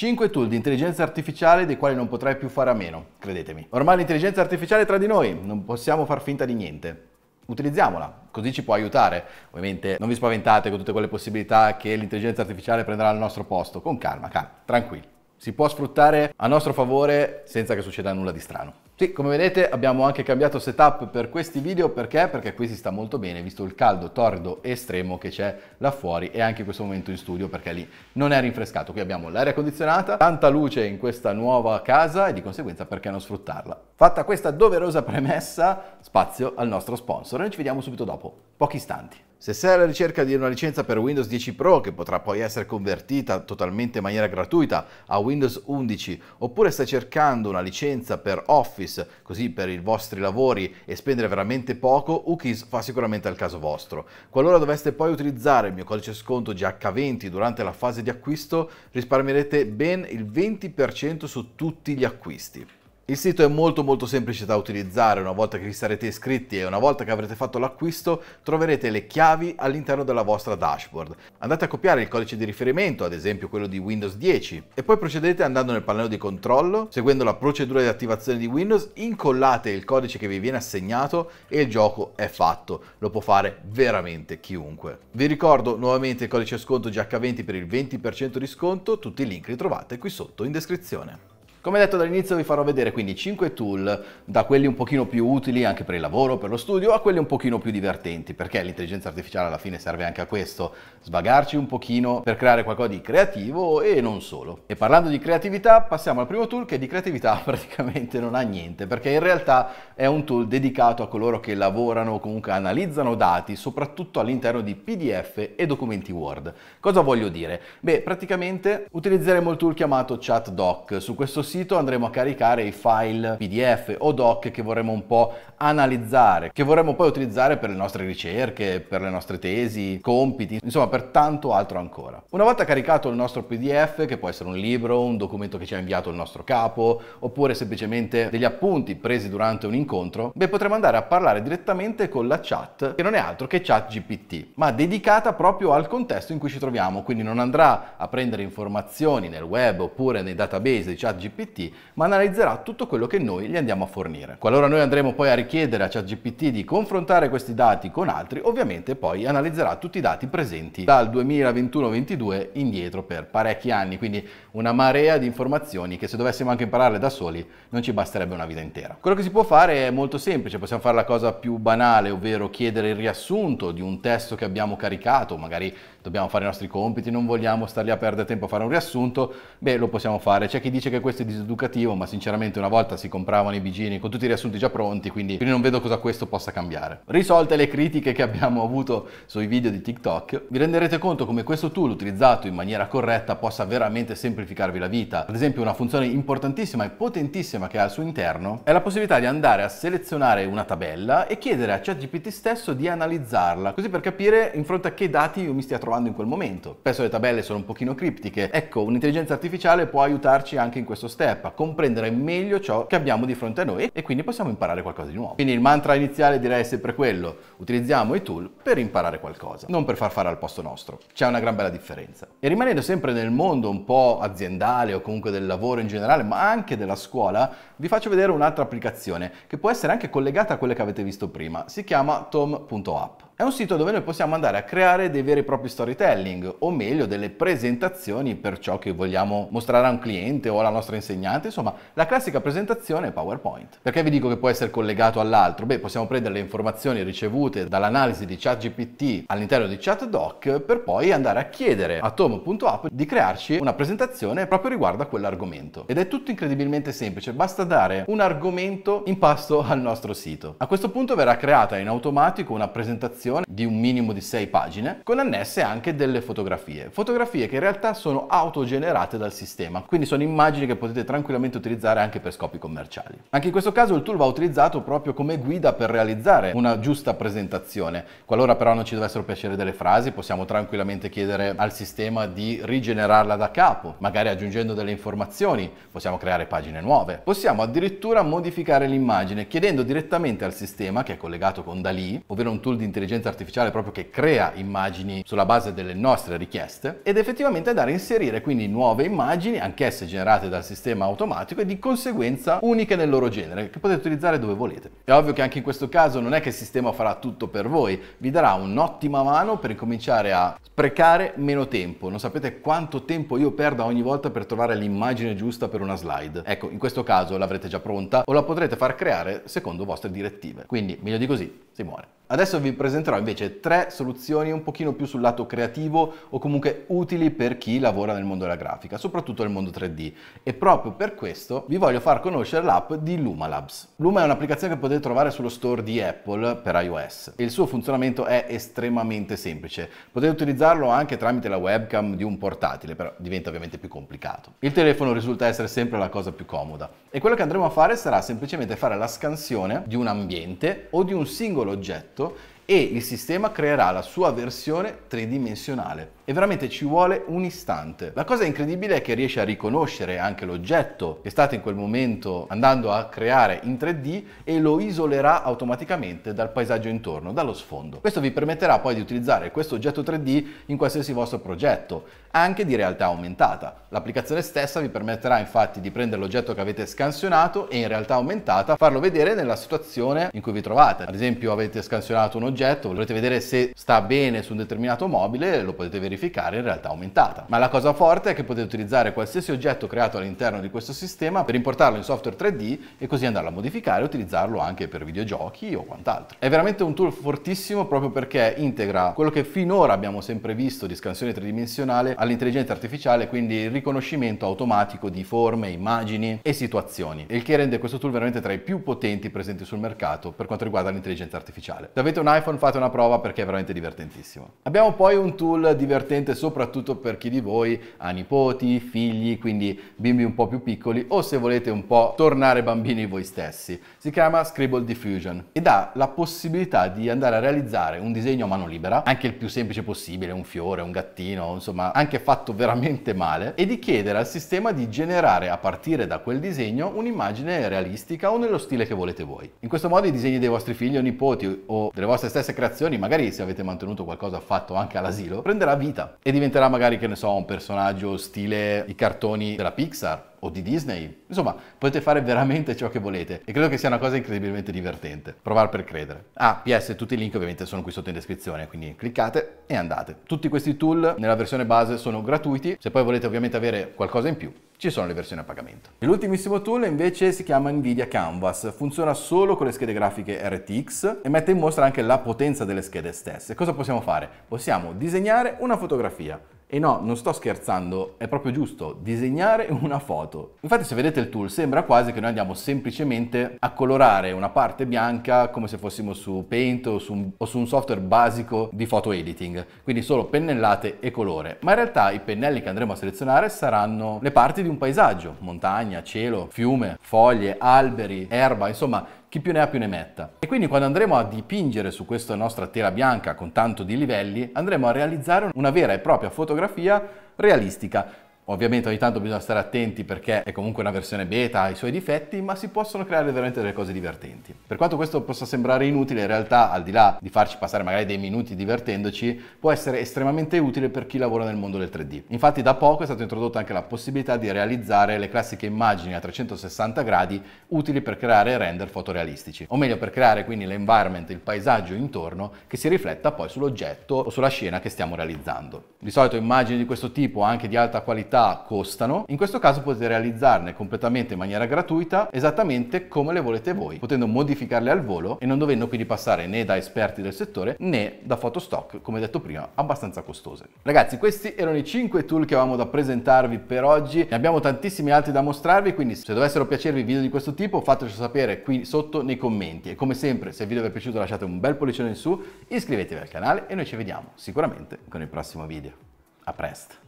5 tool di intelligenza artificiale dei quali non potrai più fare a meno, credetemi. Ormai l'intelligenza artificiale è tra di noi, non possiamo far finta di niente. Utilizziamola, così ci può aiutare. Ovviamente non vi spaventate con tutte quelle possibilità che l'intelligenza artificiale prenderà al nostro posto. Con calma, calma, tranquilli. Si può sfruttare a nostro favore senza che succeda nulla di strano. Sì, come vedete abbiamo anche cambiato setup per questi video, perché? Perché qui si sta molto bene, visto il caldo torrido e estremo che c'è là fuori e anche in questo momento in studio, perché lì non è rinfrescato. Qui abbiamo l'aria condizionata, tanta luce in questa nuova casa e di conseguenza perché non sfruttarla? Fatta questa doverosa premessa, spazio al nostro sponsor. Noi ci vediamo subito dopo, pochi istanti. Se sei alla ricerca di una licenza per Windows 10 Pro che potrà poi essere convertita totalmente in maniera gratuita a Windows 11 oppure stai cercando una licenza per Office così per i vostri lavori e spendere veramente poco, UKIS fa sicuramente al caso vostro. Qualora doveste poi utilizzare il mio codice sconto GH20 durante la fase di acquisto risparmierete ben il 20% su tutti gli acquisti. Il sito è molto molto semplice da utilizzare, una volta che vi sarete iscritti e una volta che avrete fatto l'acquisto troverete le chiavi all'interno della vostra dashboard. Andate a copiare il codice di riferimento, ad esempio quello di Windows 10, e poi procedete andando nel pannello di controllo, seguendo la procedura di attivazione di Windows, incollate il codice che vi viene assegnato e il gioco è fatto, lo può fare veramente chiunque. Vi ricordo nuovamente il codice sconto GH20 per il 20% di sconto, tutti i link li trovate qui sotto in descrizione. Come detto dall'inizio vi farò vedere quindi 5 tool, da quelli un pochino più utili anche per il lavoro, per lo studio, a quelli un pochino più divertenti, perché l'intelligenza artificiale alla fine serve anche a questo, svagarci un pochino per creare qualcosa di creativo e non solo. E parlando di creatività passiamo al primo tool che di creatività praticamente non ha niente, perché in realtà è un tool dedicato a coloro che lavorano o comunque analizzano dati, soprattutto all'interno di PDF e documenti Word. Cosa voglio dire? Beh, praticamente utilizzeremo il tool chiamato ChatDoc su questo sito andremo a caricare i file PDF o doc che vorremmo un po' analizzare, che vorremmo poi utilizzare per le nostre ricerche, per le nostre tesi, compiti, insomma per tanto altro ancora. Una volta caricato il nostro PDF, che può essere un libro, un documento che ci ha inviato il nostro capo, oppure semplicemente degli appunti presi durante un incontro, beh potremo andare a parlare direttamente con la chat, che non è altro che chat GPT, ma dedicata proprio al contesto in cui ci troviamo, quindi non andrà a prendere informazioni nel web oppure nei database di chat GPT, ChatGPT, ma analizzerà tutto quello che noi gli andiamo a fornire. Qualora noi andremo poi a richiedere a ChatGPT di confrontare questi dati con altri, ovviamente poi analizzerà tutti i dati presenti dal 2021-22 indietro per parecchi anni, quindi una marea di informazioni che se dovessimo anche impararle da soli non ci basterebbe una vita intera. Quello che si può fare è molto semplice, possiamo fare la cosa più banale, ovvero chiedere il riassunto di un testo che abbiamo caricato, magari dobbiamo fare i nostri compiti, non vogliamo star lì a perdere tempo a fare un riassunto, beh lo possiamo fare. C'è chi dice che questo è diseducativo, ma sinceramente una volta si compravano i bigini con tutti i riassunti già pronti, quindi, quindi non vedo cosa questo possa cambiare. Risolte le critiche che abbiamo avuto sui video di TikTok, vi renderete conto come questo tool utilizzato in maniera corretta possa veramente semplificarvi la vita. Ad esempio una funzione importantissima e potentissima che ha al suo interno è la possibilità di andare a selezionare una tabella e chiedere a ChatGPT stesso di analizzarla, così per capire in fronte a che dati io mi stia trovando provando in quel momento. Spesso le tabelle sono un pochino criptiche. Ecco, un'intelligenza artificiale può aiutarci anche in questo step, a comprendere meglio ciò che abbiamo di fronte a noi e quindi possiamo imparare qualcosa di nuovo. Quindi il mantra iniziale direi è sempre quello, utilizziamo i tool per imparare qualcosa, non per far fare al posto nostro. C'è una gran bella differenza. E rimanendo sempre nel mondo un po' aziendale o comunque del lavoro in generale, ma anche della scuola, vi faccio vedere un'altra applicazione che può essere anche collegata a quelle che avete visto prima. Si chiama tom.app. È un sito dove noi possiamo andare a creare dei veri e propri storytelling, o meglio delle presentazioni per ciò che vogliamo mostrare a un cliente o alla nostra insegnante, insomma la classica presentazione PowerPoint. Perché vi dico che può essere collegato all'altro? Beh, possiamo prendere le informazioni ricevute dall'analisi di ChatGPT all'interno di ChatDoc per poi andare a chiedere a tom.app di crearci una presentazione proprio riguardo a quell'argomento. Ed è tutto incredibilmente semplice, basta dare un argomento in pasto al nostro sito. A questo punto verrà creata in automatico una presentazione di un minimo di 6 pagine con annesse anche delle fotografie. Fotografie che in realtà sono autogenerate dal sistema, quindi sono immagini che potete tranquillamente utilizzare anche per scopi commerciali. Anche in questo caso il tool va utilizzato proprio come guida per realizzare una giusta presentazione. Qualora però non ci dovessero piacere delle frasi, possiamo tranquillamente chiedere al sistema di rigenerarla da capo, magari aggiungendo delle informazioni, possiamo creare pagine nuove, possiamo possiamo addirittura modificare l'immagine chiedendo direttamente al sistema, che è collegato con Dalí, ovvero un tool di intelligenza artificiale proprio che crea immagini sulla base delle nostre richieste, ed effettivamente andare a inserire quindi nuove immagini, anch'esse generate dal sistema automatico e di conseguenza uniche nel loro genere, che potete utilizzare dove volete. È ovvio che anche in questo caso non è che il sistema farà tutto per voi, vi darà un'ottima mano per cominciare a sprecare meno tempo. Non sapete quanto tempo io perda ogni volta per trovare l'immagine giusta per una slide. Ecco, in questo caso la l'avrete già pronta o la potrete far creare secondo vostre direttive. Quindi meglio di così si muore. Adesso vi presenterò invece tre soluzioni un pochino più sul lato creativo o comunque utili per chi lavora nel mondo della grafica, soprattutto nel mondo 3D. E proprio per questo vi voglio far conoscere l'app di Luma Labs. Luma è un'applicazione che potete trovare sullo store di Apple per iOS. Il suo funzionamento è estremamente semplice. Potete utilizzarlo anche tramite la webcam di un portatile, però diventa ovviamente più complicato. Il telefono risulta essere sempre la cosa più comoda. E quello che andremo a fare sarà semplicemente fare la scansione di un ambiente o di un singolo oggetto e il sistema creerà la sua versione tridimensionale e veramente ci vuole un istante. La cosa incredibile è che riesce a riconoscere anche l'oggetto che state in quel momento andando a creare in 3D e lo isolerà automaticamente dal paesaggio intorno, dallo sfondo. Questo vi permetterà poi di utilizzare questo oggetto 3D in qualsiasi vostro progetto, anche di realtà aumentata. L'applicazione stessa vi permetterà infatti di prendere l'oggetto che avete scansionato e in realtà aumentata farlo vedere nella situazione in cui vi trovate. Ad esempio avete scansionato un oggetto, volete vedere se sta bene su un determinato mobile, lo potete verificare verificare in realtà aumentata. Ma la cosa forte è che potete utilizzare qualsiasi oggetto creato all'interno di questo sistema per importarlo in software 3D e così andarlo a modificare e utilizzarlo anche per videogiochi o quant'altro. È veramente un tool fortissimo proprio perché integra quello che finora abbiamo sempre visto di scansione tridimensionale all'intelligenza artificiale, quindi il riconoscimento automatico di forme, immagini e situazioni, il che rende questo tool veramente tra i più potenti presenti sul mercato per quanto riguarda l'intelligenza artificiale. Se avete un iPhone fate una prova perché è veramente divertentissimo. Abbiamo poi un tool divertente divertente soprattutto per chi di voi ha nipoti, figli, quindi bimbi un po' più piccoli o se volete un po' tornare bambini voi stessi. Si chiama Scribble Diffusion ed ha la possibilità di andare a realizzare un disegno a mano libera, anche il più semplice possibile, un fiore, un gattino, insomma anche fatto veramente male, e di chiedere al sistema di generare a partire da quel disegno un'immagine realistica o nello stile che volete voi. In questo modo i disegni dei vostri figli o nipoti o delle vostre stesse creazioni, magari se avete mantenuto qualcosa fatto anche all'asilo, prenderà vita vita e diventerà magari, che ne so, un personaggio stile i cartoni della Pixar o di Disney. Insomma, potete fare veramente ciò che volete e credo che sia una cosa incredibilmente divertente. Provare per credere. Ah, PS, tutti i link ovviamente sono qui sotto in descrizione, quindi cliccate e andate. Tutti questi tool nella versione base sono gratuiti, se poi volete ovviamente avere qualcosa in più ci sono le versioni a pagamento. L'ultimissimo tool invece si chiama Nvidia Canvas, funziona solo con le schede grafiche RTX e mette in mostra anche la potenza delle schede stesse. Cosa possiamo fare? Possiamo disegnare una fotografia. E no, non sto scherzando, è proprio giusto, disegnare una foto. Infatti se vedete il tool sembra quasi che noi andiamo semplicemente a colorare una parte bianca come se fossimo su Paint o su un, o su un software basico di foto editing, quindi solo pennellate e colore. Ma in realtà i pennelli che andremo a selezionare saranno le parti di un paesaggio, montagna, cielo, fiume, foglie, alberi, erba, insomma chi più ne ha più ne metta. E quindi quando andremo a dipingere su questa nostra tela bianca con tanto di livelli, andremo a realizzare una vera e propria fotografia realistica, Ovviamente ogni tanto bisogna stare attenti perché è comunque una versione beta, ha i suoi difetti, ma si possono creare veramente delle cose divertenti. Per quanto questo possa sembrare inutile, in realtà al di là di farci passare magari dei minuti divertendoci, può essere estremamente utile per chi lavora nel mondo del 3D. Infatti da poco è stata introdotta anche la possibilità di realizzare le classiche immagini a 360 gradi utili per creare render fotorealistici, o meglio per creare quindi l'environment, il paesaggio intorno che si rifletta poi sull'oggetto o sulla scena che stiamo realizzando. Di solito immagini di questo tipo, anche di alta qualità, attività costano, in questo caso potete realizzarne completamente in maniera gratuita esattamente come le volete voi, potendo modificarle al volo e non dovendo quindi passare né da esperti del settore né da fotostock, come detto prima, abbastanza costose. Ragazzi, questi erano i 5 tool che avevamo da presentarvi per oggi, ne abbiamo tantissimi altri da mostrarvi, quindi se dovessero piacervi video di questo tipo fateci sapere qui sotto nei commenti e come sempre se il video vi è piaciuto lasciate un bel pollicione in su, iscrivetevi al canale e noi ci vediamo sicuramente con il prossimo video. A presto!